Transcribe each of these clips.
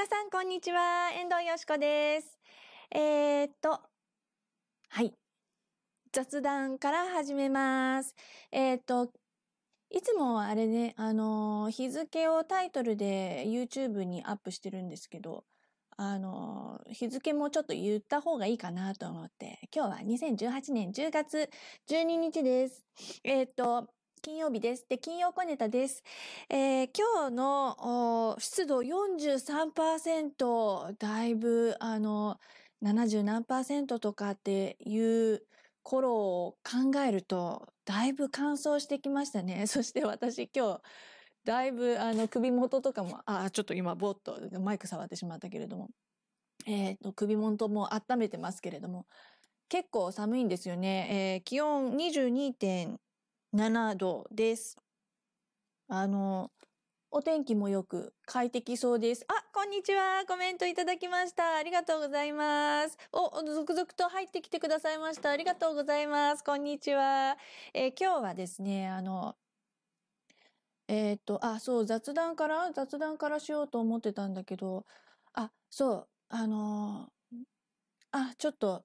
皆さん、こんにちは。遠藤よしこです。えー、っと、はい。雑談から始めます。えー、っと、いつもあれね、あの日付をタイトルで YouTube にアップしてるんですけど、あの日付もちょっと言った方がいいかなと思って、今日は2018年10月12日です。えー、っと、金曜日です。で、金曜小ネタです。えー、今日の湿度43%、だいぶ、あの、70何とかっていう頃を考えると、だいぶ乾燥してきましたね。そして私今日、だいぶ、あの、首元とかも、あ、ちょっと今、ぼっと、マイク触ってしまったけれども、えっ、ー、と、首元も温めてますけれども、結構寒いんですよね。えー、気温22.2 7度です。あの、お天気もよく快適そうです。あ、こんにちは。コメントいただきました。ありがとうございます。お、続々と入ってきてくださいました。ありがとうございます。こんにちは。えー、今日はですね、あの、えー、っと、あ、そう、雑談から雑談からしようと思ってたんだけど、あ、そう、あのあ、ちょっと、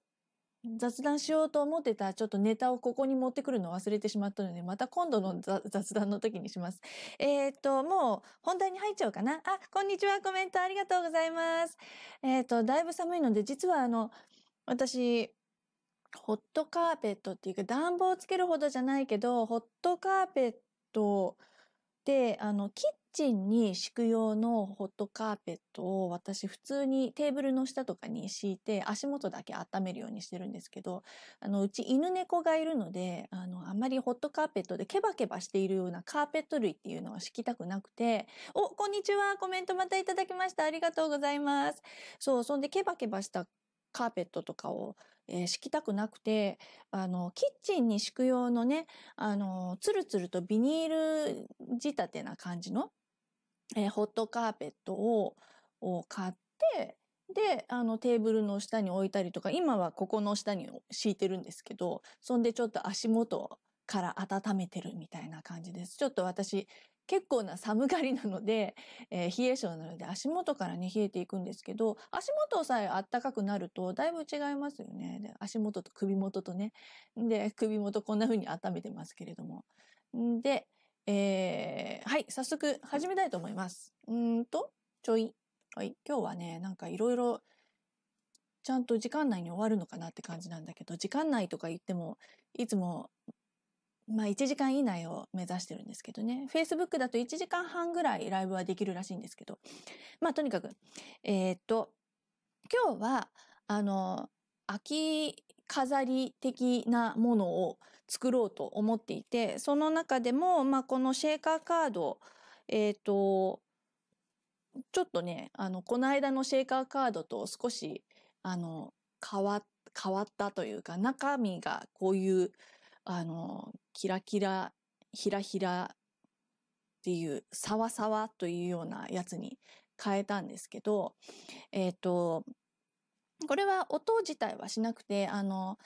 雑談しようと思ってたちょっとネタをここに持ってくるの忘れてしまったので、また今度の 雑談の時にします。えっ、と、もう本題に入っちゃおうかな。あ、こんにちは、コメントありがとうございます。えっ、と、だいぶ寒いので、実はあの、私、ホットカーペットっていうか暖房つけるほどじゃないけど、ホットカーペットで、あの、キッチンに敷く用のホットカーペットを私普通にテーブルの下とかに敷いて足元だけ温めるようにしてるんですけど、あのうち犬猫がいるので、あのあまりホットカーペットでケバケバしているようなカーペット類っていうのは敷きたくなくて、お、こんにちはコメントまたいただきましたありがとうございます。そう、そんでケバケバしたカーペットとかを、えー、敷きたくなくて、あの、キッチンに敷く用のね、あの、ツルツルとビニール仕立てな感じのえー、ホットカーペットをを買って、で、あのテーブルの下に置いたりとか、今はここの下に敷いてるんですけど、そんでちょっと足元から温めてるみたいな感じです。ちょっと私、結構な寒がりなので、えー、冷え性なので足元からね、冷えていくんですけど、足元さえ暖かくなるとだいぶ違いますよね。で足元と首元とね。で、首元こんな風に温めてますけれども。で、えー、はい、早速始めたいと思います。うんと、ちょい。はい、今日はね、なんかいろいろ、ちゃんと時間内に終わるのかなって感じなんだけど、時間内とか言っても、いつも、まあ1時間以内を目指してるんですけどね。Facebook だと1時間半ぐらいライブはできるらしいんですけど。まあとにかく、えー、っと、今日は、あの、秋飾り的なものを作ろうと思っていて、その中でも、まあ、このシェーカーカード、えっ、ー、と、ちょっとね、あの、この間のシェーカーカードと少し、あの、変わ、変わったというか、中身がこういう、あの、キラキラ、ひらひらっていう、サワサワというようなやつに変えたんですけど、えっ、ー、と、これは音自体はしなくて、あの、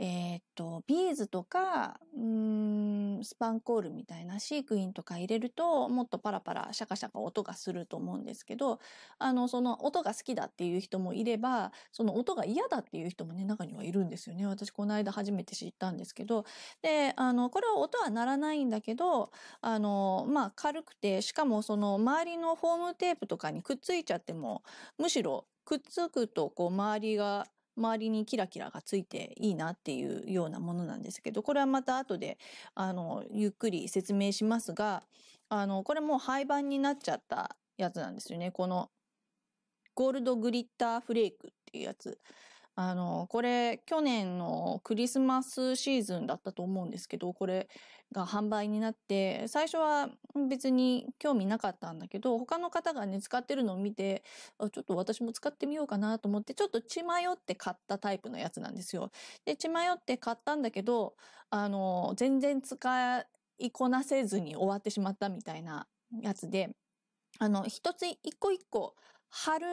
えー、っと、ビーズとか、うん、スパンコールみたいな飼育員とか入れると、もっとパラパラシャカシャカ音がすると思うんですけど、あの、その音が好きだっていう人もいれば、その音が嫌だっていう人もね、中にはいるんですよね。私、この間初めて知ったんですけど。で、あの、これは音は鳴らないんだけど、あの、まあ、軽くて、しかもその周りのホームテープとかにくっついちゃっても、むしろくっつくとこう周りが周りにキラキラがついていいなっていうようなものなんですけど、これはまた後で、あの、ゆっくり説明しますが、あの、これも廃盤になっちゃったやつなんですよね。この、ゴールドグリッターフレークっていうやつ。あの、これ、去年のクリスマスシーズンだったと思うんですけど、これ、が販売になって、最初は別に興味なかったんだけど、他の方がね、使ってるのを見て、ちょっと私も使ってみようかなと思って、ちょっと血迷って買ったタイプのやつなんですよ。で、血迷って買ったんだけど、あの、全然使いこなせずに終わってしまったみたいなやつで、あの、一つ一個一個貼る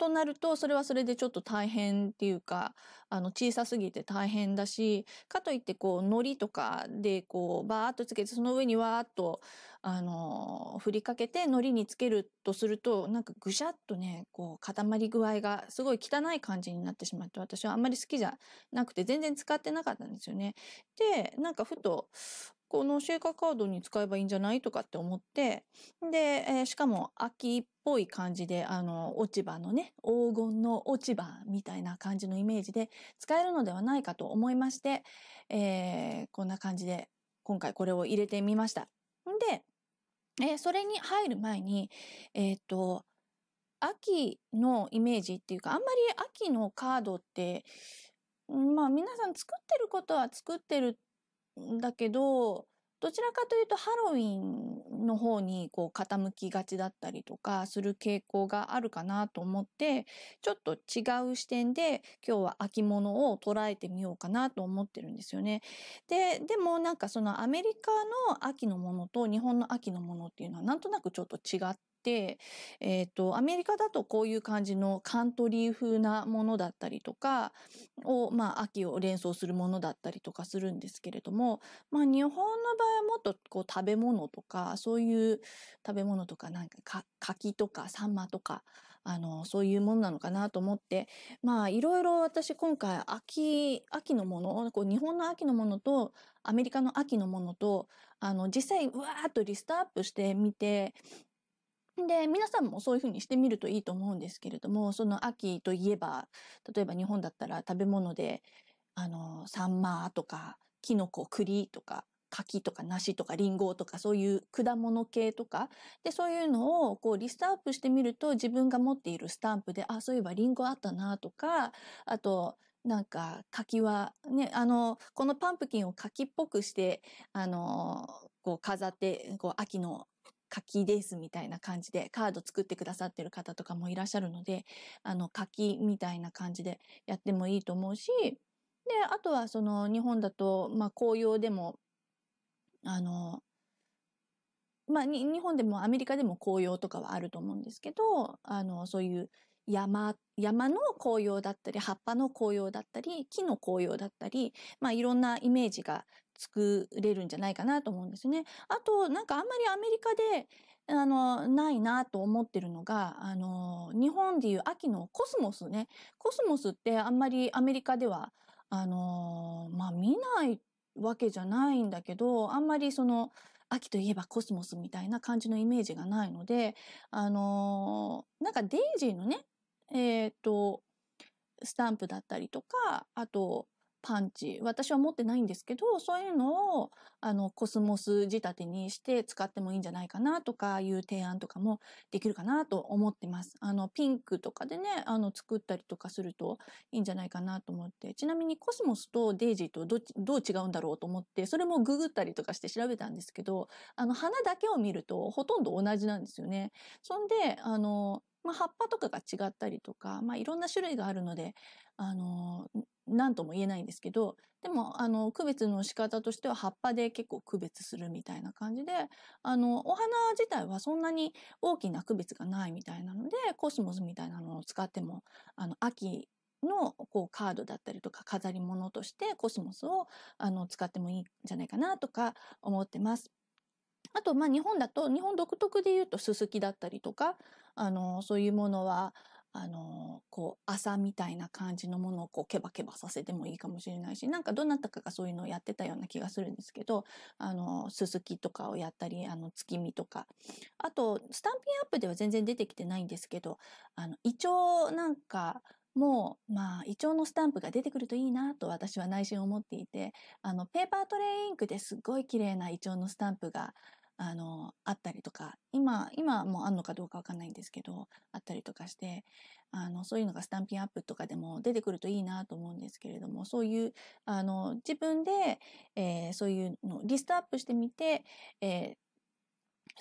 となると、それはそれでちょっと大変っていうか、あの、小さすぎて大変だし、かといって、こう、糊とかで、こう、バーっとつけて、その上にわーっと、あの、振りかけて、糊につけるとすると、なんかぐしゃっとね、こう、固まり具合がすごい汚い感じになってしまって、私はあんまり好きじゃなくて、全然使ってなかったんですよね。で、なんかふと、このシェイカーカードに使えばいいんじゃないとかって思って、で、えー、しかも秋っぽい感じで、あの、落ち葉のね、黄金の落ち葉みたいな感じのイメージで使えるのではないかと思いまして、えー、こんな感じで今回これを入れてみました。んで、えー、それに入る前に、えっと、秋のイメージっていうか、あんまり秋のカードって、まあ皆さん作ってることは作ってるって、だけど、どちらかというとハロウィンの方にこう傾きがちだったりとかする傾向があるかなと思って、ちょっと違う視点で今日は秋物を捉えてみようかなと思ってるんですよね。で、でもなんかそのアメリカの秋のものと日本の秋のものっていうのはなんとなくちょっと違っ、えっ、ー、と、アメリカだとこういう感じのカントリー風なものだったりとかを、まあ、秋を連想するものだったりとかするんですけれども、まあ、日本の場合はもっとこう食べ物とか、そういう食べ物とかなんか柿とかサンマとか、あの、そういうものなのかなと思って、まあ、いろいろ私今回秋、秋のもの、こう日本の秋のものと、アメリカの秋のものと、あの、実際、うわーっとリストアップしてみて、で、皆さんもそういうふうにしてみるといいと思うんですけれども、その秋といえば、例えば日本だったら食べ物で、あの、サンマとか、キノコ、栗とか、柿とか梨とかリンゴとかそういう果物系とか、で、そういうのをこうリストアップしてみると自分が持っているスタンプで、あ、そういえばリンゴあったなとか、あと、なんか柿は、ね、あの、このパンプキンを柿っぽくして、あの、こう飾って、こう秋の柿ですみたいな感じでカード作ってくださってる方とかもいらっしゃるので、あの柿みたいな感じでやってもいいと思うし、で、あとはその日本だと、まあ紅葉でも、あの、まあ、日本でもアメリカでも紅葉とかはあると思うんですけど、あの、そういう山、山の紅葉だったり、葉っぱの紅葉だったり、木の紅葉だったり、まあいろんなイメージが作れるんじゃないかなと思うんですね。あと、なんかあんまりアメリカで、あの、ないなと思ってるのが、あの、日本でいう秋のコスモスね。コスモスってあんまりアメリカでは、あの、まあ見ないわけじゃないんだけど、あんまりその、秋といえばコスモスみたいな感じのイメージがないので、あのー、なんかデイジーのね、えっ、ー、と、スタンプだったりとか、あと、パンチ。私は持ってないんですけど、そういうのを、あの、コスモス仕立てにして使ってもいいんじゃないかなとかいう提案とかもできるかなと思ってます。あの、ピンクとかでね、あの、作ったりとかするといいんじゃないかなと思って。ちなみにコスモスとデイジーとどっち、どう違うんだろうと思って、それもググったりとかして調べたんですけど、あの、花だけを見るとほとんど同じなんですよね。そんで、あの、まあ、葉っぱとかが違ったりとか、まあ、いろんな種類があるので、あの、何とも言えないんですけど、でも、あの、区別の仕方としては葉っぱで結構区別するみたいな感じで、あの、お花自体はそんなに大きな区別がないみたいなので、コスモスみたいなのを使っても、あの、秋のこうカードだったりとか飾り物としてコスモスをあの使ってもいいんじゃないかなとか思ってます。あと、まあ、日本だと、日本独特で言うと、すすきだったりとか、あの、そういうものは、あの、こう、朝みたいな感じのものをこう、ケバケバさせてもいいかもしれないし、なんかどなたかがそういうのをやってたような気がするんですけど、あの、すすきとかをやったり、あの、月見とか。あと、スタンピンアップでは全然出てきてないんですけど、あの、イチョウなんか、もう、まあ、イチョウのスタンプが出てくるといいなと私は内心思っていて、あの、ペーパートレイインクですごい綺麗なイチョウのスタンプが、あの、あったりとか、今、今もあんのかどうかわかんないんですけど、あったりとかして、あの、そういうのがスタンピンアップとかでも出てくるといいなと思うんですけれども、そういう、あの、自分で、えー、そういうのリストアップしてみて、えー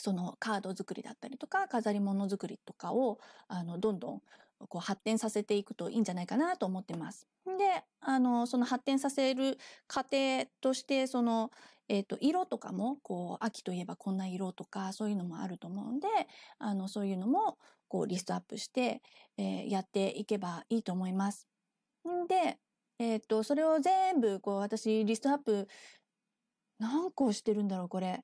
そのカード作りだったりとか、飾り物作りとかを、あの、どんどんこう発展させていくといいんじゃないかなと思ってます。で、あの、その発展させる過程として、その、えっ、ー、と、色とかも、こう、秋といえばこんな色とか、そういうのもあると思うんで、あの、そういうのも、こう、リストアップして、えー、やっていけばいいと思います。んで、えっ、ー、と、それを全部、こう、私、リストアップ、何個してるんだろう、これ。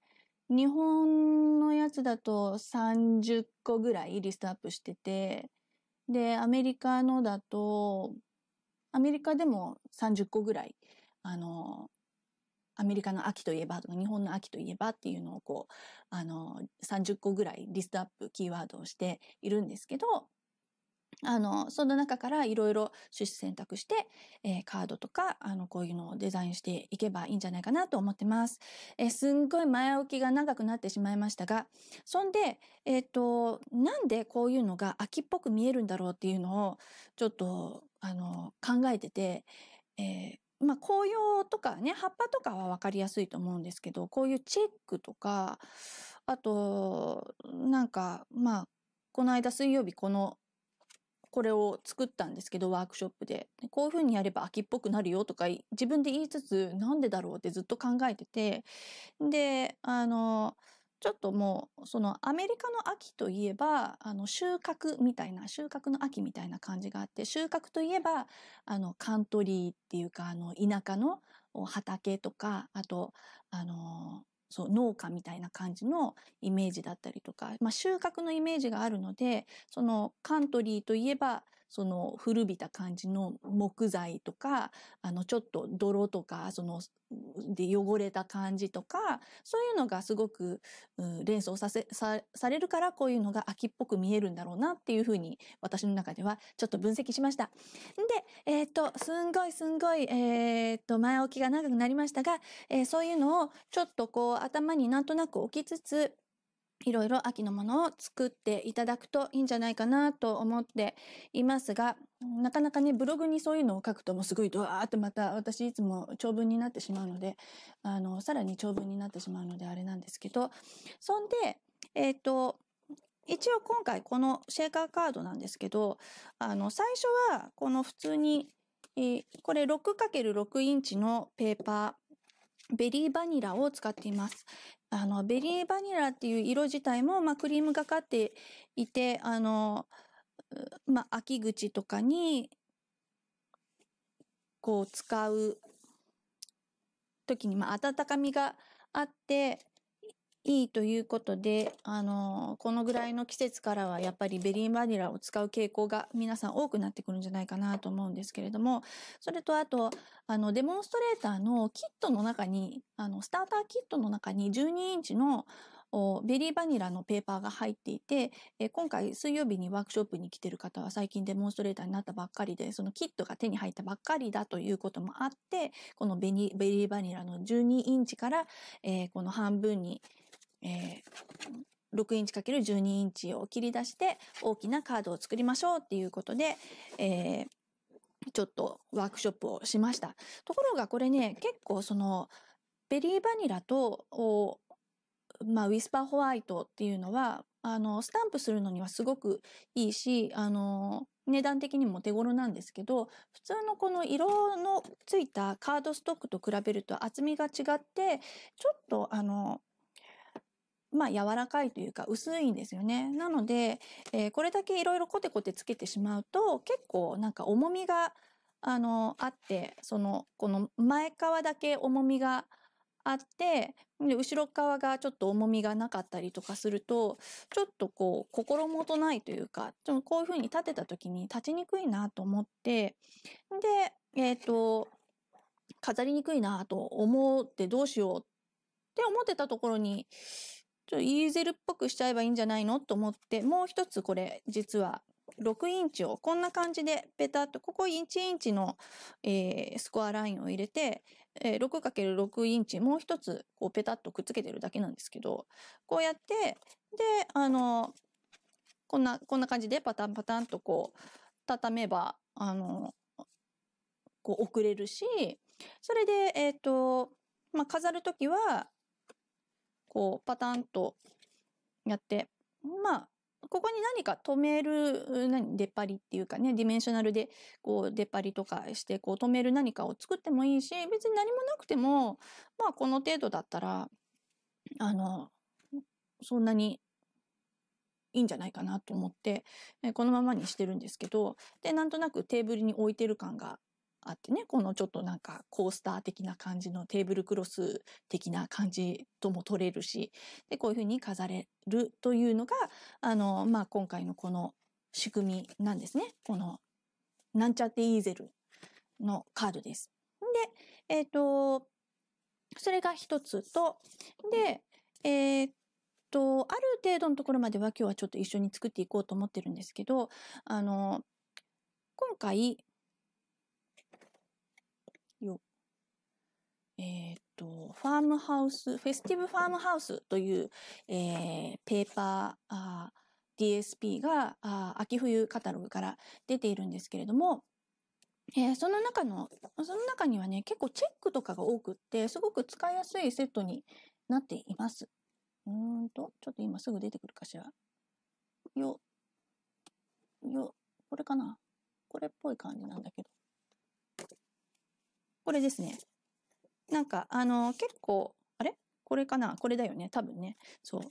日本のやつだと30個ぐらいリストアップしてて、で、アメリカのだと、アメリカでも30個ぐらい、あの、アメリカの秋といえばとか、日本の秋といえばっていうのをこう、あの、30個ぐらいリストアップ、キーワードをしているんですけど、あの、その中からいろいろ趣旨選択して、えー、カードとか、あの、こういうのをデザインしていけばいいんじゃないかなと思ってます。えー、すんごい前置きが長くなってしまいましたが、そんで、えっ、ー、と、なんでこういうのが秋っぽく見えるんだろうっていうのを、ちょっと、あの、考えてて、えまあ、紅葉とかね、葉っぱとかはわかりやすいと思うんですけど、こういうチェックとか、あと、なんか、まあ、この間水曜日このこれを作ったんですけど、ワークショップで。こういう風にやれば秋っぽくなるよとか、自分で言いつつ、なんでだろうってずっと考えてて。で、あの、ちょっともう、そのアメリカの秋といえば、あの、収穫みたいな、収穫の秋みたいな感じがあって、収穫といえば、あの、カントリーっていうか、あの、田舎の畑とか、あと、あの、そう、農家みたいな感じのイメージだったりとか、まあ収穫のイメージがあるので、そのカントリーといえばその古びた感じの木材とか、あの、ちょっと泥とか、その、で汚れた感じとか、そういうのがすごく、うん、連想させさ、されるからこういうのが秋っぽく見えるんだろうなっていうふうに私の中ではちょっと分析しました。で、えっ、と、すんごいすんごい、えっ、と、前置きが長くなりましたが、えー、そういうのをちょっとこう頭になんとなく置きつつ、いろいろ秋のものを作っていただくといいんじゃないかなと思っていますが、なかなかね、ブログにそういうのを書くともうすごいドワーってまた私いつも長文になってしまうので、あの、さらに長文になってしまうのであれなんですけど、そんで、えっ、ー、と、一応今回このシェーカーカードなんですけど、あの、最初はこの普通に、これ 6×6 インチのペーパー、ベリーバニラを使っています。あの、ベリーバニラっていう色自体も、まあ、クリームがかっていて、あの、まあ、秋口とかに、こう、使う時に、まあ、温かみがあって、いいということで、あの、このぐらいの季節からはやっぱりベリーバニラを使う傾向が皆さん多くなってくるんじゃないかなと思うんですけれども、それとあと、あの、デモンストレーターのキットの中に、あの、スターターキットの中に12インチのベリーバニラのペーパーが入っていて、今回水曜日にワークショップに来てる方は最近デモンストレーターになったばっかりで、そのキットが手に入ったばっかりだということもあって、このベリーバニラの12インチから、この半分にえー、6インチ ×12 インチを切り出して大きなカードを作りましょうっていうことで、えー、ちょっとワークショップをしました。ところがこれね、結構その、ベリーバニラと、まあ、ウィスパーホワイトっていうのは、あの、スタンプするのにはすごくいいし、あの、値段的にも手頃なんですけど、普通のこの色のついたカードストックと比べると厚みが違って、ちょっとあの、まあ、柔らかいというか薄いんですよね。なので、えー、これだけいろいろコテコテつけてしまうと、結構なんか重みが、あの、あって、その、この前側だけ重みがあって、で、後ろ側がちょっと重みがなかったりとかすると、ちょっとこう、心もとないというか、ちょっとこういう風に立てた時に立ちにくいなと思って、で、えっ、ー、と、飾りにくいなと思ってどうしようって思ってたところに、ちょっとイーゼルっぽくしちゃえばいいんじゃないのと思って、もう一つこれ実は6インチをこんな感じでペタッと、ここ1インチの、えー、スコアラインを入れて、えー、6×6 インチもう一つこうペタッとくっつけてるだけなんですけど、こうやって、で、あの、こんな、こんな感じでパタンパタンとこう、畳めば、あの、こう送れるし、それで、えっ、ー、と、まあ、飾るときは、こう、パタンとやって、まあ、ここに何か止める、何、出っ張りっていうかね、ディメンショナルで、こう、出っ張りとかして、こう、止める何かを作ってもいいし、別に何もなくても、まあ、この程度だったら、あの、そんなにいいんじゃないかなと思って、えこのままにしてるんですけど、で、なんとなくテーブルに置いてる感があってね、このちょっとなんかコースター的な感じのテーブルクロス的な感じとも取れるし、で、こういうふうに飾れるというのが、あの、まあ、今回のこの仕組みなんですね。この、なんちゃってイーゼルのカードです。で、えっ、ー、と、それが一つと、で、えー、っと、ある程度のところまでは今日はちょっと一緒に作っていこうと思ってるんですけど、あの、今回、と、ファームハウス、フェスティブファームハウスという、えー、ペーパー、あー DSP があ秋冬カタログから出ているんですけれども、えー、その中の、その中にはね、結構チェックとかが多くって、すごく使いやすいセットになっています。うんと、ちょっと今すぐ出てくるかしら。よ、よ、これかなこれっぽい感じなんだけど。これですね。なんか、あの、結構、あれこれかなこれだよね多分ね。そう。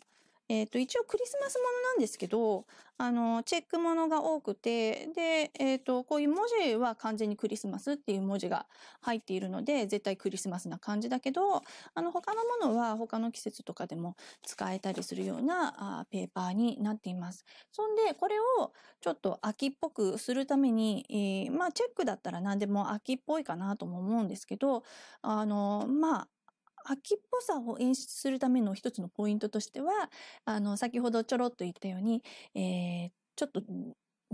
えっ、ー、と、一応クリスマスものなんですけど、あの、チェックものが多くて、で、えっ、ー、と、こういう文字は完全にクリスマスっていう文字が入っているので、絶対クリスマスな感じだけど、あの、他のものは他の季節とかでも使えたりするようなあペーパーになっています。そんで、これをちょっと秋っぽくするために、えー、まあ、チェックだったら何でも秋っぽいかなとも思うんですけど、あの、まあ、秋っぽさを演出するための一つのポイントとしては、あの、先ほどちょろっと言ったように、えー、ちょっと、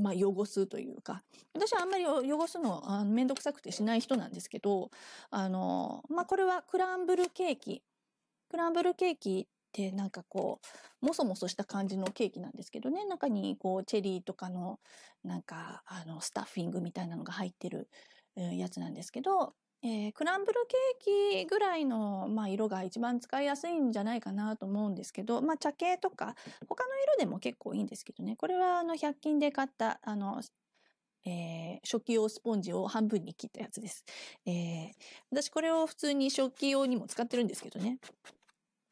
まあ、汚すというか、私はあんまり汚すのあのめんどくさくてしない人なんですけど、あの、まあ、これはクランブルケーキ。クランブルケーキってなんかこう、もそもそした感じのケーキなんですけどね、中にこう、チェリーとかの、なんか、あの、スタッフィングみたいなのが入ってるやつなんですけど、えー、クランブルケーキぐらいの、まあ、色が一番使いやすいんじゃないかなと思うんですけど、まあ、茶系とか、他の色でも結構いいんですけどね。これは、あの、100均で買った、あの、えー、食器用スポンジを半分に切ったやつです。えー、私これを普通に食器用にも使ってるんですけどね。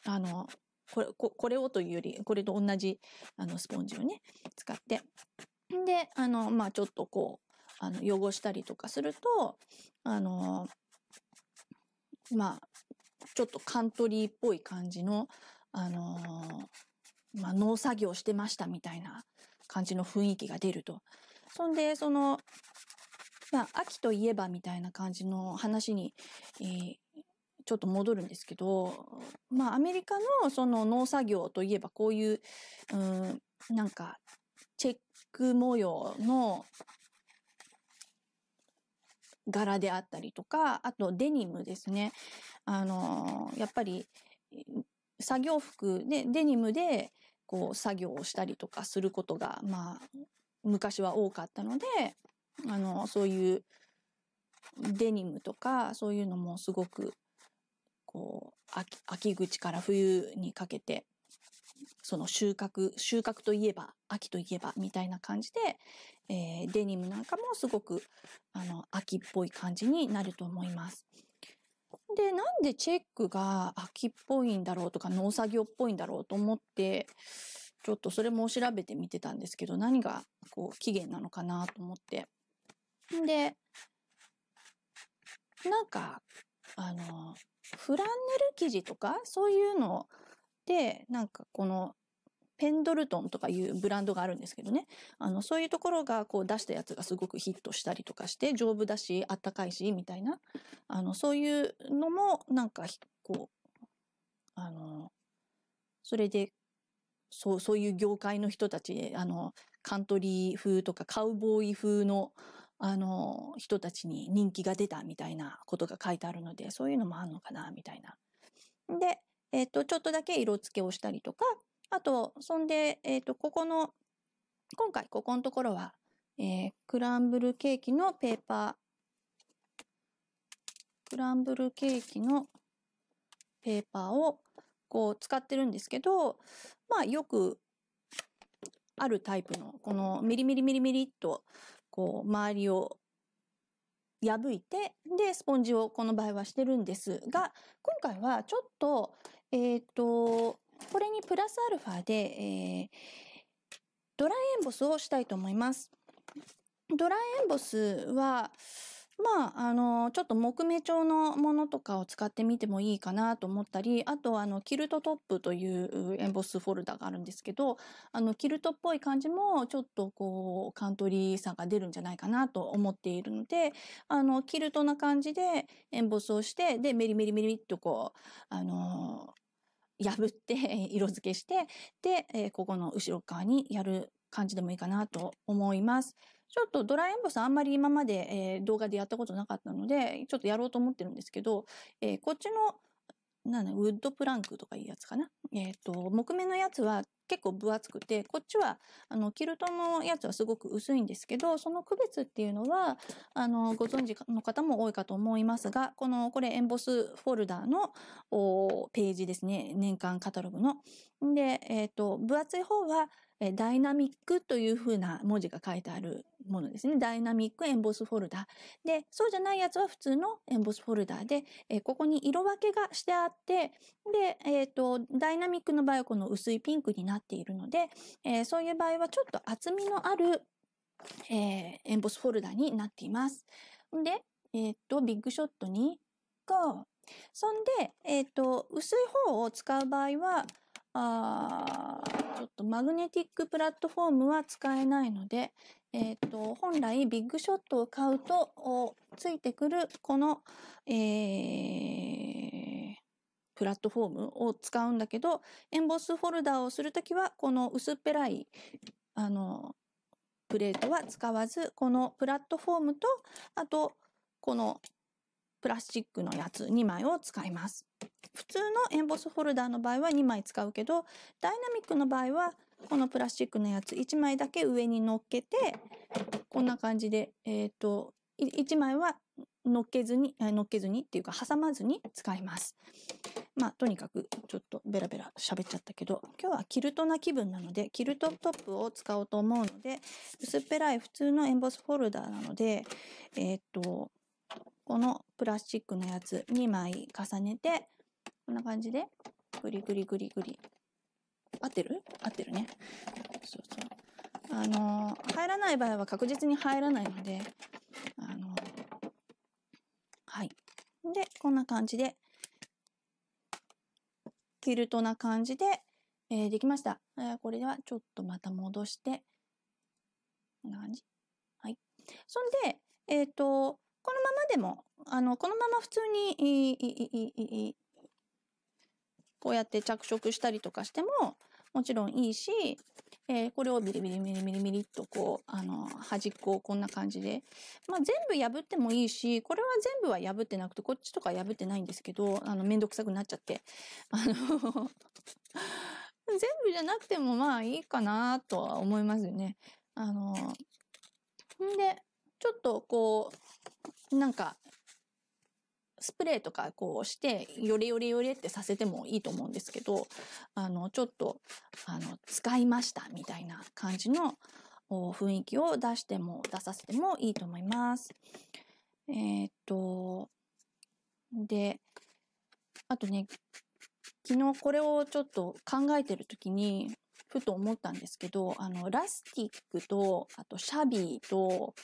あの、これ、ここれをというより、これと同じ、あの、スポンジをね、使って。で、あの、まあ、ちょっとこう、あの、汚したりとかすると、あの、まあ、ちょっとカントリーっぽい感じの、あの、まあ、農作業してましたみたいな感じの雰囲気が出ると。そんで、その、まあ、秋といえばみたいな感じの話に、えー、ちょっと戻るんですけど、まあ、アメリカのその農作業といえばこういう、うん、なんか、チェック模様の柄であったりとか、あとデニムですね。あの、やっぱり、作業服で、デニムで、こう、作業をしたりとかすることが、まあ、昔は多かったので、あの、そういうデニムとか、そういうのもすごく、こう、秋、秋口から冬にかけてその収穫、収穫といえば、秋といえば、みたいな感じで、えー、デニムなんかもすごく、あの、秋っぽい感じになると思います。で、なんでチェックが秋っぽいんだろうとか、農作業っぽいんだろうと思って、ちょっとそれも調べてみてたんですけど、何が、こう、期限なのかなと思って。で、なんか、あの、フランネル生地とか、そういうのをで、なんかこの、ペンドルトンとかいうブランドがあるんですけどね。あの、そういうところがこう出したやつがすごくヒットしたりとかして、丈夫だし、あったかいし、みたいな。あの、そういうのも、なんか、こう、あの、それで、そう、そういう業界の人たち、あの、カントリー風とかカウボーイ風の、あの、人たちに人気が出たみたいなことが書いてあるので、そういうのもあんのかな、みたいな。で、えっ、ー、と、ちょっとだけ色付けをしたりとか、あと、そんで、えっ、ー、と、ここの、今回ここのところは、えー、クランブルケーキのペーパー、クランブルケーキのペーパーをこう使ってるんですけど、まあよくあるタイプの、このミリミリミリミリっと、こう周りを破いて、で、スポンジをこの場合はしてるんですが、今回はちょっと、えっ、ー、と、これにプラスアルファで、えー、ドライエンボスをしたいと思います。ドライエンボスは、まあ、あの、ちょっと木目調のものとかを使ってみてもいいかなと思ったり、あと、あの、キルトトップというエンボスフォルダがあるんですけど、あの、キルトっぽい感じも、ちょっとこう、カントリーさが出るんじゃないかなと思っているので、あの、キルトな感じでエンボスをして、で、メリメリメリっとこう、あの、破って 色付けして、で、えここの後ろ側にやる感じでもいいかなと思います。ちょっとドライエンボスあんまり今まで、え動画でやったことなかったので、ちょっとやろうと思ってるんですけど、えこっちのなんだ、ウッドプランクとかいうやつかな。えっ、ー、と、木目のやつは結構分厚くて、こっちは、あの、キルトのやつはすごく薄いんですけど、その区別っていうのは、あの、ご存知の方も多いかと思いますが、この、これエンボスフォルダーのページですね。年間カタログの。で、えっ、ー、と、分厚い方は、ダイナミックというふうな文字が書いてあるものですね。ダイナミックエンボスフォルダ。ー。で、そうじゃないやつは普通のエンボスフォルダーで、えここに色分けがしてあって、で、えっ、ー、と、ダイナミックの場合はこの薄いピンクになっているので、えー、そういう場合はちょっと厚みのある、えー、エンボスフォルダーになっています。んで、えっ、と、ビッグショットに、GO。そんで、えっ、と、薄い方を使う場合は、あちょっとマグネティックプラットフォームは使えないので、えーと、本来ビッグショットを買うとついてくるこの、えー、プラットフォームを使うんだけどエンボスフォルダーをするときはこの薄っぺらいあのプレートは使わずこのプラットフォームとあとこのプラスチックのやつ2枚を使います。普通のエンボスホルダーの場合は2枚使うけど、ダイナミックの場合は、このプラスチックのやつ1枚だけ上に乗っけて、こんな感じで、えっ、ー、と、1枚は乗っけずに、乗っけずにっていうか挟まずに使います。まあ、とにかく、ちょっとベラベラ喋っちゃったけど、今日はキルトな気分なので、キルトトップを使おうと思うので、薄っぺらい普通のエンボスホルダーなので、えっ、ー、と、このプラスチックのやつ2枚重ねて、こんな感じで、グリグリグリグリ。合ってる合ってるね。そうそう。あの、入らない場合は確実に入らないので、あの、はい。で、こんな感じで、キルトな感じで、えー、できました。えー、これではちょっとまた戻して、こんな感じ。はい。そんで、えっ、ー、と、このままでも、あの、このまま普通に、こうやって着色したりとかしても、もちろんいいし、えー、これをビリビリビリビリビリっとこう、あの、端っこをこんな感じで。まあ、全部破ってもいいし、これは全部は破ってなくて、こっちとか破ってないんですけど、あの、めんどくさくなっちゃって。あの 全部じゃなくてもまあいいかなとは思いますよね。あの、んで、ちょっとこう、なんか、スプレーとかこうして、よれよれよれってさせてもいいと思うんですけど、あの、ちょっと、あの、使いましたみたいな感じの雰囲気を出しても、出させてもいいと思います。えー、っと、で、あとね、昨日これをちょっと考えてる時に、ふと思ったんですけど、あの、ラスティックと、あとシャビーと、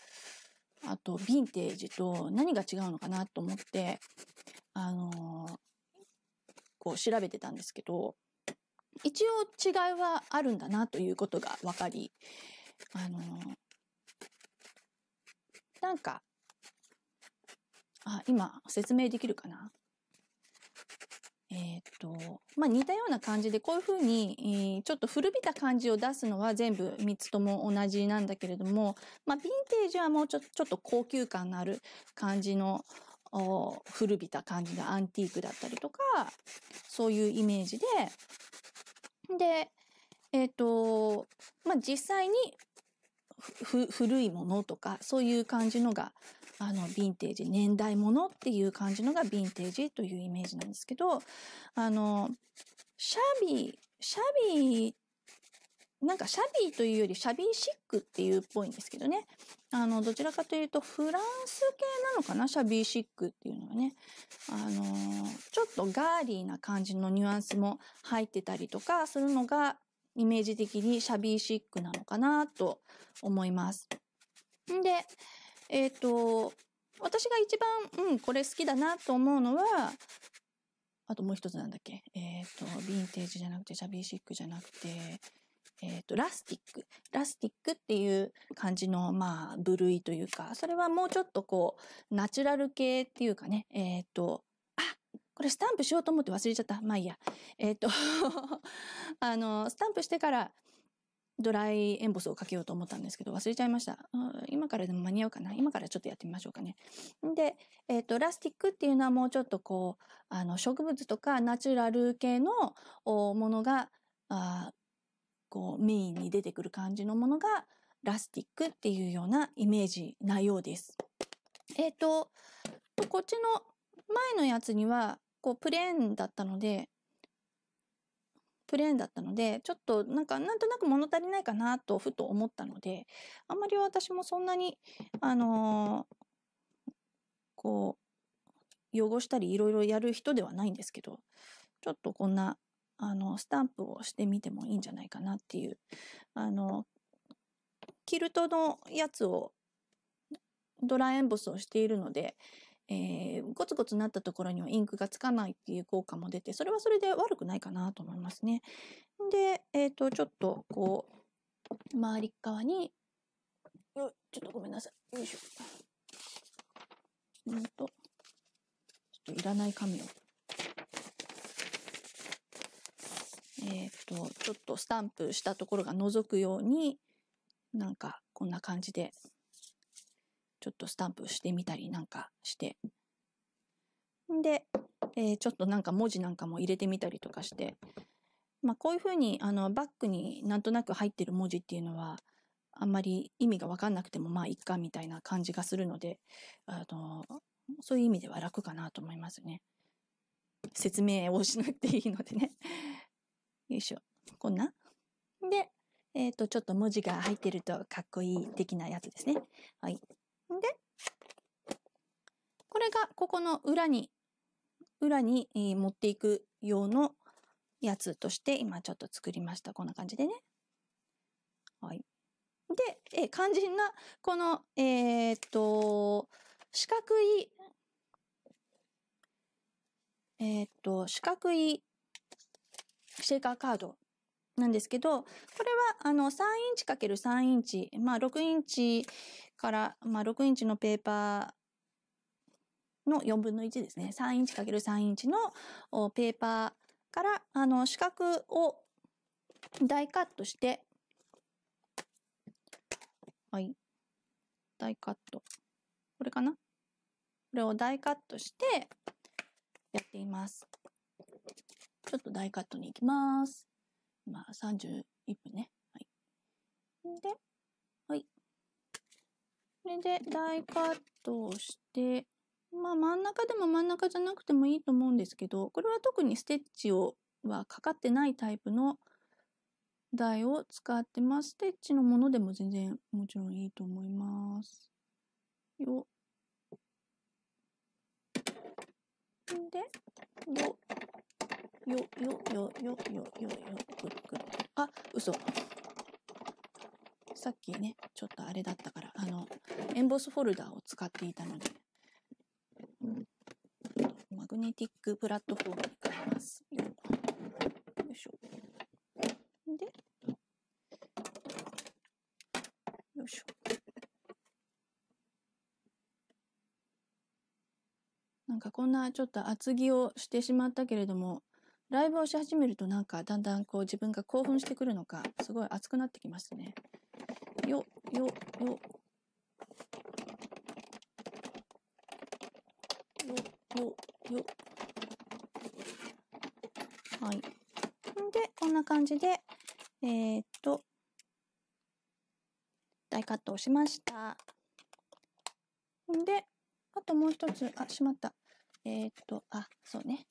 あと、ヴィンテージと何が違うのかなと思って、あのこう調べてたんですけど、一応違いはあるんだなということが分かり、あのなんか、あ、今説明できるかなえっ、と、まあ、似たような感じで、こういうふうに、えー、ちょっと古びた感じを出すのは全部3つとも同じなんだけれども、まあ、ヴィンテージはもうちょちょっと高級感のある感じの、古びた感じのアンティークだったりとか、そういうイメージで、で、えっ、ー、と、まあ、実際に古いものとか、そういう感じのがあの、ヴィンテージ、年代物っていう感じのがヴィンテージというイメージなんですけど、あの、シャビー、シャビー、なんかシャビーというよりシャビーシックっていうっぽいんですけどね。あの、どちらかというとフランス系なのかなシャビーシックっていうのはね。あのちょっとガーリーな感じのニュアンスも入ってたりとかするのがイメージ的にシャビーシックなのかなと思います。んで、えっ、ー、と、私が一番、うん、これ好きだなと思うのは、あともう一つなんだっけ。えっ、ー、と、ヴィンテージじゃなくて、シャビーシックじゃなくて、えっ、ー、と、ラスティック。ラスティックっていう感じの、まあ、部類というか、それはもうちょっとこう、ナチュラル系っていうかね、えっ、と、あ、これスタンプしようと思って忘れちゃった。まあいいや。えっ、ー、とあの、スタンプしてからドライエンボスをかけようと思ったんですけど、忘れちゃいました。今からでも間に合うかな今からちょっとやってみましょうかね。で、えっ、ー、と、ラスティックっていうのはもうちょっとこう、あの、植物とかナチュラル系のものが、あこう、メインに出てくる感じのものが、ラスティックっていうようなイメージなようです。えっ、ー、と、こっちの前のやつには、こう、プレーンだったので、プレーンだったので、ちょっとなんかなんとなく物足りないかなとふと思ったので、あんまり私もそんなに、あのー、こう、汚したりいろいろやる人ではないんですけど、ちょっとこんな、あの、スタンプをしてみてもいいんじゃないかなっていう、あの、キルトのやつをドラエンボスをしているので、えー、ゴツゴツなったところにはインクがつかないっていう効果も出て、それはそれで悪くないかなと思いますね。で、えっ、ー、と、ちょっと、こう、周り側に、よちょっとごめんなさい。よいしょ。うんと、ちょっといらない紙を。えっ、ー、と、ちょっとスタンプしたところが覗くように、なんか、こんな感じでちょっとスタンプしてみたりなんかして。んで、えー、ちょっとなんか文字なんかも入れてみたりとかして、まあこういうふうにあのバッグになんとなく入ってる文字っていうのは、あんまり意味がわかんなくてもまあいっかみたいな感じがするので、あの、そういう意味では楽かなと思いますね。説明をしなくていいのでね。よいしょ。こんな。で、えっ、ー、と、ちょっと文字が入ってるとかっこいい的なやつですね。はい。で、これがここの裏に、裏に持っていく用のやつとして今ちょっと作りました。こんな感じでね。はい。で、え肝心な、この、えー、っと、四角い、えー、っと、四角いシェイカーカードなんですけど、これはあの3インチ ×3 インチ、まあ6インチから、まあ6インチのペーパーの4分の1ですね。3インチ ×3 インチのペーパーから、あの四角を大カットして、はい。大カット。これかなこれを大カットしてやっています。ちょっと大カットに行きます。まあ、31分ね。はい。で、はい。これで、大カットをして、まあ、真ん中でも真ん中じゃなくてもいいと思うんですけど、これは特にステッチを、はかかってないタイプの台を使ってます。ステッチのものでも全然もちろんいいと思います。よ。で、よ。よ、よ、よ、よ、よ、よ、よ、くるくる。あ、嘘。さっきね、ちょっとあれだったから、あの、エンボスフォルダーを使っていたので、マグネティックプラットフォームに変えます。よいしょ。で、よいしょ。なんかこんなちょっと厚着をしてしまったけれども、ライブをし始めるとなんかだんだんこう自分が興奮してくるのか、すごい熱くなってきましたね。よ、よ、よ。よ、よ、よ。はい。で、こんな感じで、えー、っと、大カットをしました。んで、あともう一つ、あ、しまった。えー、っと、あ、そうね。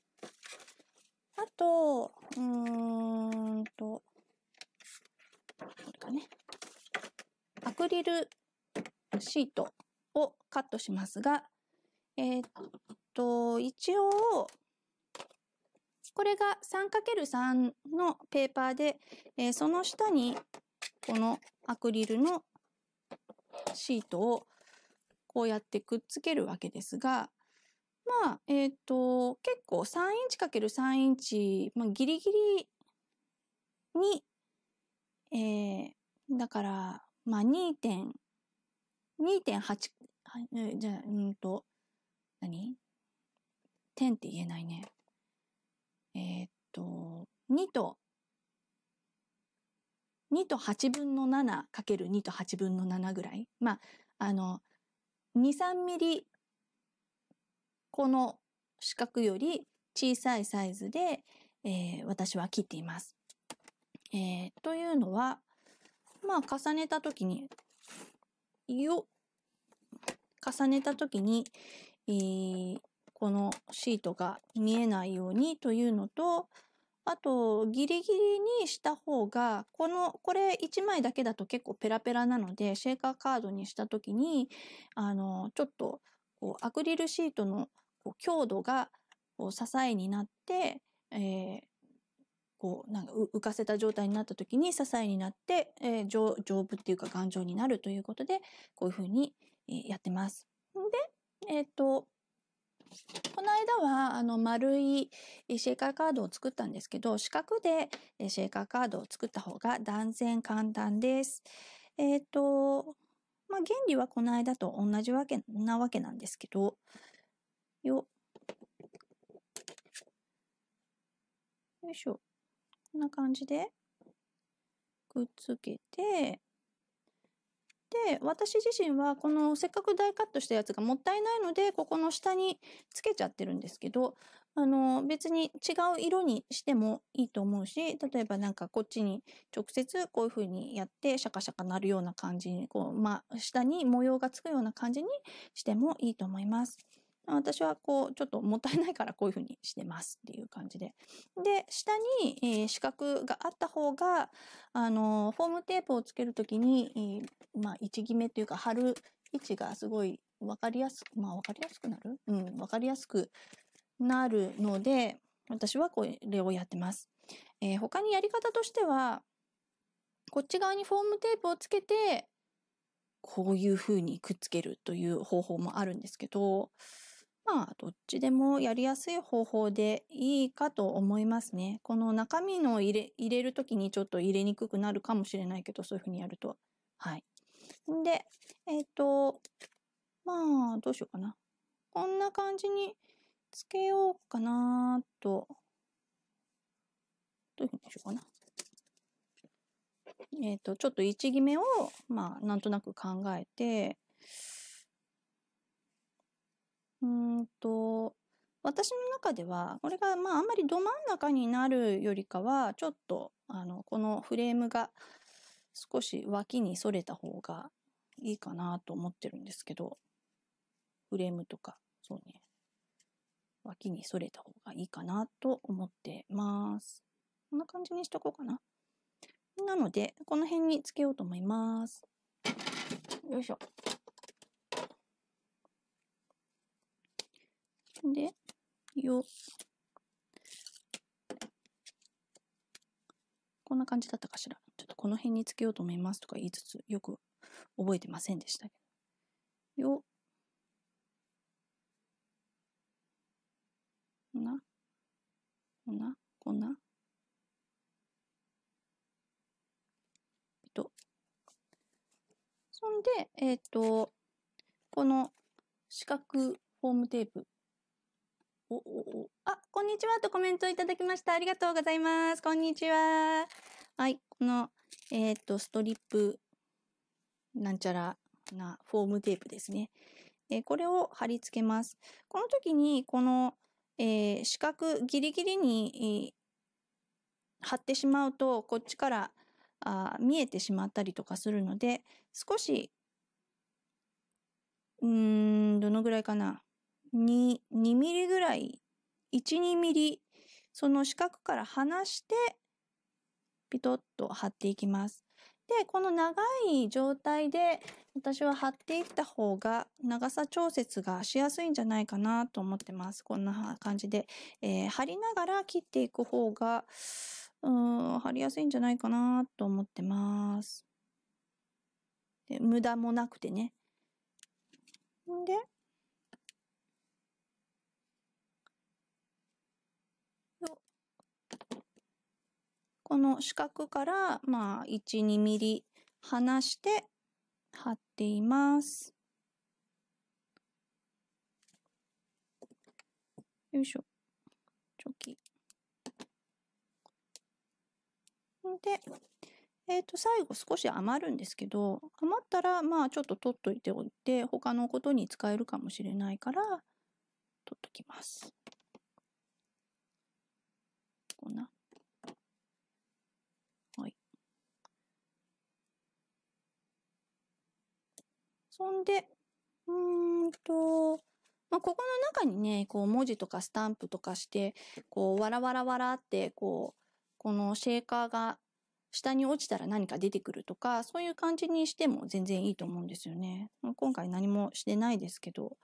と、うーんと、これかね。アクリルシートをカットしますが、えー、っと、一応、これが 3×3 のペーパーで、えー、その下にこのアクリルのシートをこうやってくっつけるわけですが、まあ、えっ、ー、と、結構3インチ ×3 インチ、まあ、ギリギリに、えー、だから、まあ、2 2.8、じゃあ、うんと、何点って言えないね。えっ、と、2と、2と8分の7かける2と8分の7ぐらい。まあ、あの、2、3ミリこの四角より小さいサイズで、えー、私は切っています。えー、というのは、まあ重ねた時に、よ重ねた時に、えー、このシートが見えないようにというのと、あと、ギリギリにした方が、この、これ1枚だけだと結構ペラペラなので、シェイカーカードにした時に、あの、ちょっと、こう、アクリルシートのこう強度がこう支えになって、えー、こうなんか浮かせた状態になった時に支えになって、えー、丈夫っていうか頑丈になるということでこういうふうにやってます。で、えー、と、この間は、あの、丸いシェイカーカードを作ったんですけど、四角でシェイカーカードを作った方が断然簡単です。えー、と、まあ、原理はこの間と同じわけ、なわけなんですけど、よ。よいしょ。こんな感じで、くっつけて、で、私自身はこのせっかく大カットしたやつがもったいないので、ここの下につけちゃってるんですけど、あの、別に違う色にしてもいいと思うし、例えばなんかこっちに直接こういう風にやってシャカシャカなるような感じに、こう、まあ、下に模様がつくような感じにしてもいいと思います。私はこう、ちょっともったいないからこういうふうにしてますっていう感じで。で、下に、えー、四角があった方が、あのー、フォームテープをつけるときに、えー、まあ、位置決めというか貼る位置がすごいわかりやすく、まあ、わかりやすくなるうん、わかりやすくなるので、私はこれをやってます。えー、他にやり方としては、こっち側にフォームテープをつけて、こういう風にくっつけるという方法もあるんですけど、まあ、どっちでもやりやすい方法でいいかと思いますね。この中身の入れ、入れるときにちょっと入れにくくなるかもしれないけど、そういうふうにやると。はい。んで、えっ、ー、と、まあ、どうしようかな。こんな感じにつけようかなと。どういうふうにしようかな。えっ、ー、と、ちょっと位置決めを、まあ、なんとなく考えて、うんと、私の中では、これがまああんまりど真ん中になるよりかは、ちょっと、あの、このフレームが少し脇にそれた方がいいかなと思ってるんですけど、フレームとか、そうね、脇にそれた方がいいかなと思ってます。こんな感じにしとこうかな。なので、この辺につけようと思います。よいしょ。ますよ。こんな感じだったかしら。ちょっとこの辺につけようと思いますとか言いつつ、よく覚えてませんでしたけど。よ。こんな。こんな。こんな。と。そんで、えっ、ー、と、この四角フォームテープおおおあ、こんにちはとコメントいただきました。ありがとうございます。こんにちは。はい、この、えっ、と、ストリップ、なんちゃらなフォームテープですね。えー、これを貼り付けます。この時に、この、えー、四角ギリギリに、えー、貼ってしまうと、こっちからあ見えてしまったりとかするので、少し、うーん、どのぐらいかな。2、2ミリぐらい、1、2ミリ、その四角から離して、ピトッと貼っていきます。で、この長い状態で私は貼っていった方が長さ調節がしやすいんじゃないかなと思ってます。こんな感じで。えー、貼りながら切っていく方が、うん、貼りやすいんじゃないかなと思ってます。で無駄もなくてね。んで、この四角から、まあ、1、2ミリ離して貼っています。よいしょ。チョキ。で、えっ、ー、と、最後少し余るんですけど、余ったら、まあ、ちょっと取っといておいて、他のことに使えるかもしれないから、取っときます。こんなほんで、うーんと、まあ、ここの中にね、こう文字とかスタンプとかして、こう、わらわらわらって、こう、このシェーカーが下に落ちたら何か出てくるとか、そういう感じにしても全然いいと思うんですよね。今回何もしてないですけど、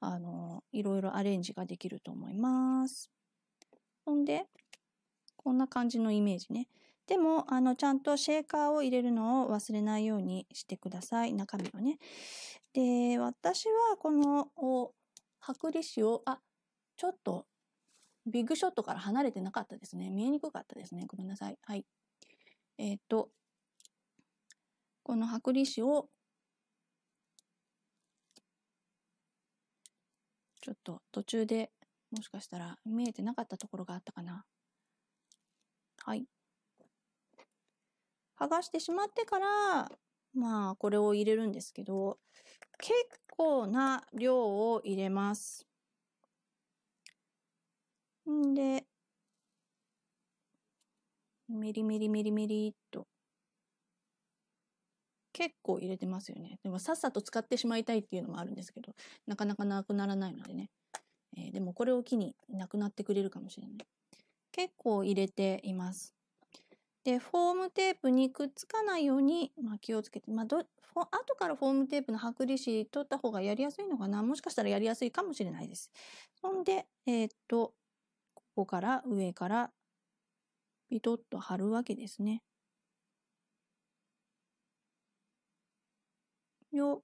あの、いろいろアレンジができると思います。ほんで、こんな感じのイメージね。でも、あの、ちゃんとシェーカーを入れるのを忘れないようにしてください。中身をね。で、私はこの、お剥離紙を、あ、ちょっと、ビッグショットから離れてなかったですね。見えにくかったですね。ごめんなさい。はい。えっ、ー、と、この剥離紙を、ちょっと途中でもしかしたら見えてなかったところがあったかな。はい。剥がしてしまってから、まあ、これを入れるんですけど、結構な量を入れます。んで、メリメリメリメリっと。結構入れてますよね。でもさっさと使ってしまいたいっていうのもあるんですけど、なかなかなくならないのでね。えー、でもこれを機になくなってくれるかもしれない。結構入れています。で、フォームテープにくっつかないように、まあ、気をつけて、まあ、ど、後からフォームテープの剥離紙取った方がやりやすいのかなもしかしたらやりやすいかもしれないです。そんで、えー、っと、ここから上からピトッと貼るわけですね。よ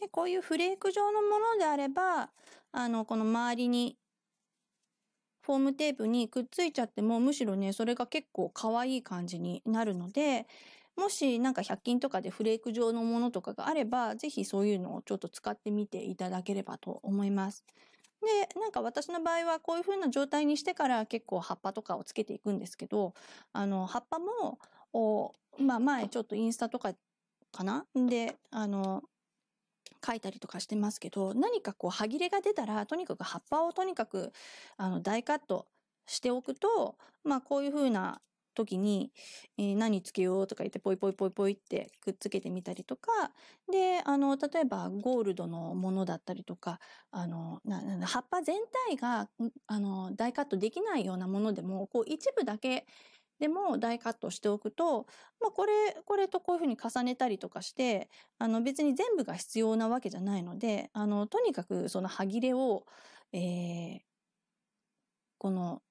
で、こういうフレーク状のものであれば、あの、この周りに、フォームテープにくっついちゃっても、むしろね、それが結構可愛い感じになるので、もしなんか100均とかでフレーク状のものとかがあれば、ぜひそういうのをちょっと使ってみていただければと思います。で、なんか私の場合はこういう風な状態にしてから結構葉っぱとかをつけていくんですけど、あの、葉っぱも、おまあ前ちょっとインスタとかかなで、あの、書いたりとかしてますけど、何かこう歯切れが出たら、とにかく葉っぱをとにかく、あの、大カットしておくと、まあこういう風な時に、えー、何つけようとか言ってポイポイポイポイってくっつけてみたりとか、で、あの、例えばゴールドのものだったりとか、あの、葉っぱ全体が、あの、大カットできないようなものでも、こう一部だけでも大カットしておくと、まあ、これ、これとこういうふうに重ねたりとかして、あの別に全部が必要なわけじゃないので、あの、とにかくその歯切れを、えー、この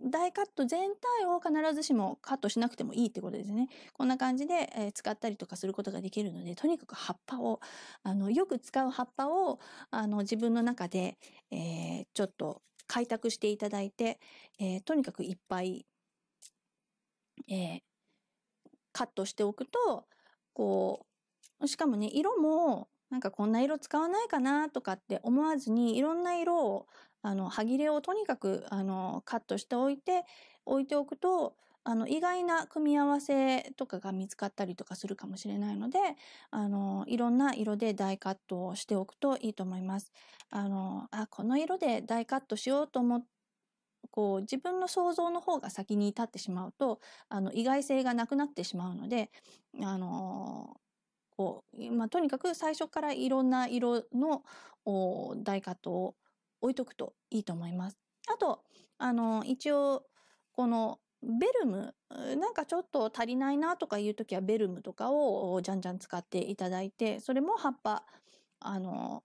大カット全体を必ずしもカットしなくてもいいってことですね。こんな感じで、えー、使ったりとかすることができるので、とにかく葉っぱを、あの、よく使う葉っぱを、あの、自分の中で、えー、ちょっと開拓していただいて、えー、とにかくいっぱいえー、カットしておくと、こう、しかもね、色も、なんかこんな色使わないかなとかって思わずに、いろんな色を、あの、歯切れをとにかく、あの、カットしておいて、置いておくと、あの、意外な組み合わせとかが見つかったりとかするかもしれないので、あの、いろんな色で大カットをしておくといいと思います。あの、あ、この色で大カットしようと思っこう、自分の想像の方が先に立ってしまうと、あの、意外性がなくなってしまうので、あのー、こう、まあ、とにかく最初からいろんな色の、お大カットを置いとくといいと思います。あと、あのー、一応、この、ベルム、なんかちょっと足りないなとかいう時はベルムとかをじゃんじゃん使っていただいて、それも葉っぱ、あの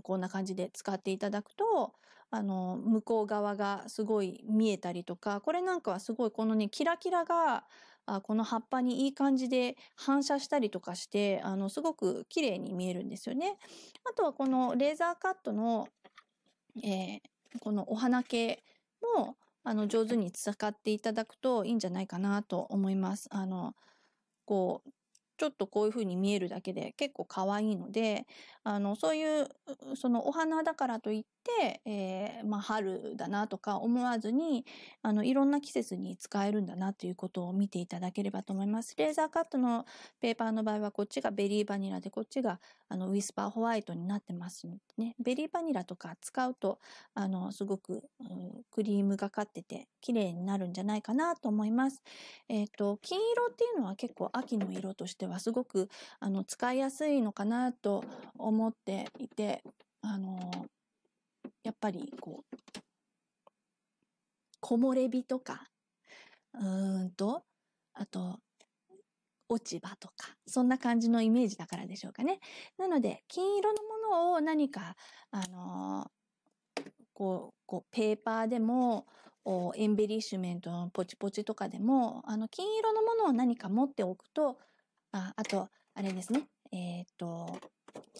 こんな感じで使っていただくと、あの、向こう側がすごい見えたりとか、これなんかはすごいこのね、キラキラが、あこの葉っぱにいい感じで反射したりとかして、あの、すごく綺麗に見えるんですよね。あとはこのレーザーカットの、えー、このお花系も、あの、上手に使っていただくといいんじゃないかなと思います。あの、こう、ちょっとこういう風に見えるだけで結構可愛いので、あの、そういう、そのお花だからといって、えー、まあ、春だなとか思わずに、あの、いろんな季節に使えるんだなということを見ていただければと思います。レーザーカットのペーパーの場合はこっちがベリーバニラでこっちがあのウィスパーホワイトになってますのでね、ベリーバニラとか使うと、あの、すごく、うん、クリームがかってて綺麗になるんじゃないかなと思います。えっ、ー、と、金色っていうのは結構秋の色としてははすごく、あの、使いやすいのかなと思っていて、あの、やっぱり、こう、木漏れ日とか、うんと、あと、落ち葉とか、そんな感じのイメージだからでしょうかね。なので、金色のものを何か、あのー、こう、こうペーパーでも、おエンベリッシュメントのポチポチとかでも、あの、金色のものを何か持っておくと、ああと、あれですね。えっ、と、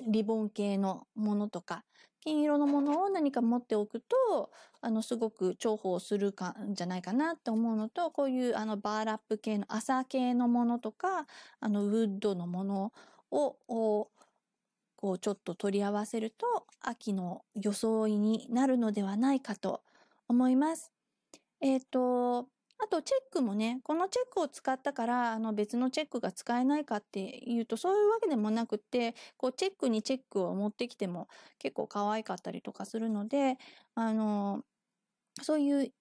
リボン系のものとか、金色のものを何か持っておくと、あの、すごく重宝するか、んじゃないかなって思うのと、こういうあの、バーラップ系の朝系のものとか、あの、ウッドのものを、こう、ちょっと取り合わせると、秋の装いになるのではないかと思います。えっ、ー、と、あと、チェックもね、このチェックを使ったから、あの別のチェックが使えないかっていうと、そういうわけでもなくて、こう、チェックにチェックを持ってきても結構可愛かったりとかするので、あの、そういう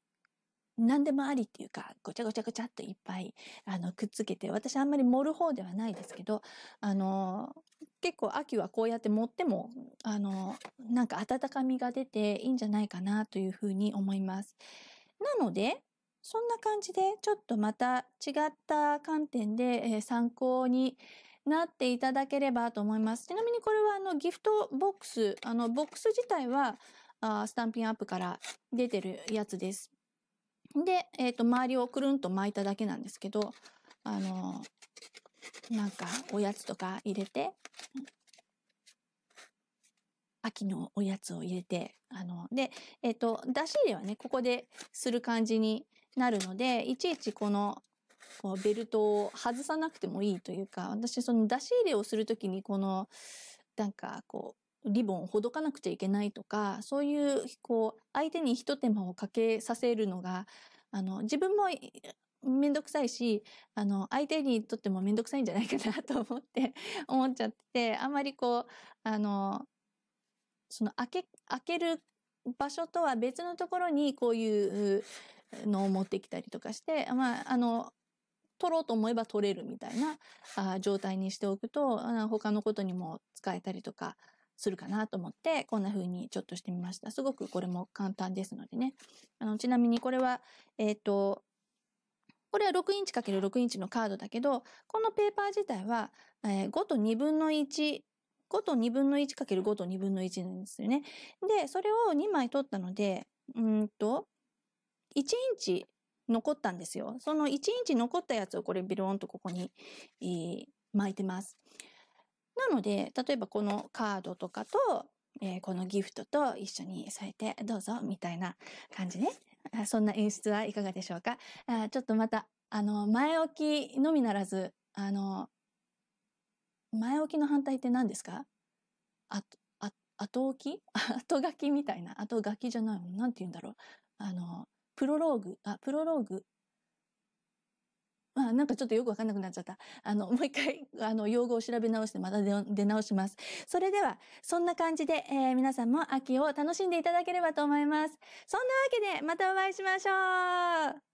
何でもありっていうか、ごちゃごちゃごちゃっといっぱい、あの、くっつけて、私あんまり盛る方ではないですけど、あの、結構秋はこうやって盛っても、あの、なんか温かみが出ていいんじゃないかなというふうに思います。なので、そんな感じで、ちょっとまた違った観点で、えー、参考になっていただければと思います。ちなみにこれはあのギフトボックス、あのボックス自体はあスタンピンアップから出てるやつです。で、えっ、ー、と、周りをくるんと巻いただけなんですけど、あのー、なんかおやつとか入れて、秋のおやつを入れて、あの、で、えっ、ー、と、出し入れはね、ここでする感じになるので、いちいちこのこうベルトを外さなくてもいいというか、私その出し入れをするときにこの、なんかこう、リボンをほどかなくちゃいけないとか、そういう、こう、相手に一手間をかけさせるのが、あの、自分もめんどくさいし、あの、相手にとってもめんどくさいんじゃないかなと思って思っちゃって、あんまりこう、あの、その開け、開ける場所とは別のところにこういうのを持ってきたりとかして、まあ、あの、取ろうと思えば取れるみたいなあ状態にしておくと、他のことにも使えたりとかするかなと思って、こんな風にちょっとしてみました。すごくこれも簡単ですのでね。あの、ちなみにこれは、えっ、ー、と、これは6インチ ×6 インチのカードだけど、このペーパー自体は、えー、5と2分の1、5と1 2分の 1×5 と1 2分の1なんですよね。で、それを2枚取ったので、うんと、1インチ残ったんですよ。その1インチ残ったやつをこれビローンとここに、えー、巻いてます。なので、例えばこのカードとかと、えー、このギフトと一緒に添えてどうぞみたいな感じね。そんな演出はいかがでしょうかあちょっとまた、あの、前置きのみならず、あの、前置きの反対って何ですかあ、あ、後置き 後書きみたいな。後書きじゃない。なんて言うんだろう。あの、プロローグ、あ、プロローグ。まあ、なんかちょっとよくわかんなくなっちゃった。あの、もう一回、あの、用語を調べ直して、また出直します。それでは、そんな感じで、えー、皆さんも秋を楽しんでいただければと思います。そんなわけで、またお会いしましょう